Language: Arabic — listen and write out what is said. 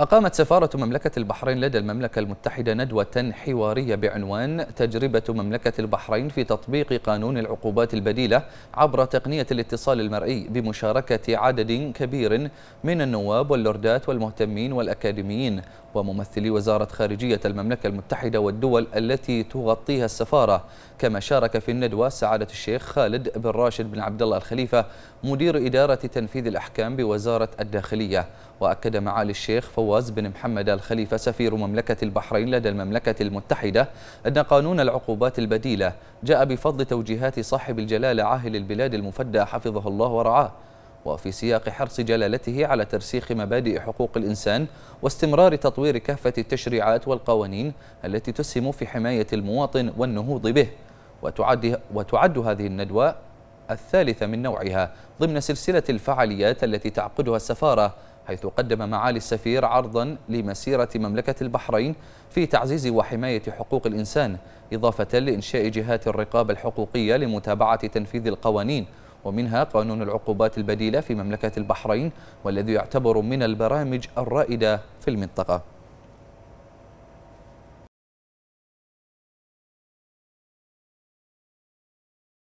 أقامت سفارة مملكة البحرين لدى المملكة المتحدة ندوة حوارية بعنوان تجربة مملكة البحرين في تطبيق قانون العقوبات البديلة عبر تقنية الاتصال المرئي بمشاركة عدد كبير من النواب واللوردات والمهتمين والأكاديميين وممثلي وزارة خارجية المملكة المتحدة والدول التي تغطيها السفارة كما شارك في الندوة سعادة الشيخ خالد بن راشد بن عبد الله الخليفة مدير إدارة تنفيذ الأحكام بوزارة الداخلية وأكد معالي الشيخ فوق فواز بن محمد الخليفة سفير مملكة البحرين لدى المملكة المتحدة أن قانون العقوبات البديلة جاء بفضل توجيهات صاحب الجلالة عاهل البلاد المفدى حفظه الله ورعاه وفي سياق حرص جلالته على ترسيخ مبادئ حقوق الإنسان واستمرار تطوير كافة التشريعات والقوانين التي تسهم في حماية المواطن والنهوض به وتعد, وتعد هذه الندوة الثالثة من نوعها ضمن سلسلة الفعاليات التي تعقدها السفارة حيث قدم معالي السفير عرضا لمسيرة مملكة البحرين في تعزيز وحماية حقوق الإنسان إضافة لإنشاء جهات الرقابة الحقوقية لمتابعة تنفيذ القوانين ومنها قانون العقوبات البديلة في مملكة البحرين والذي يعتبر من البرامج الرائدة في المنطقة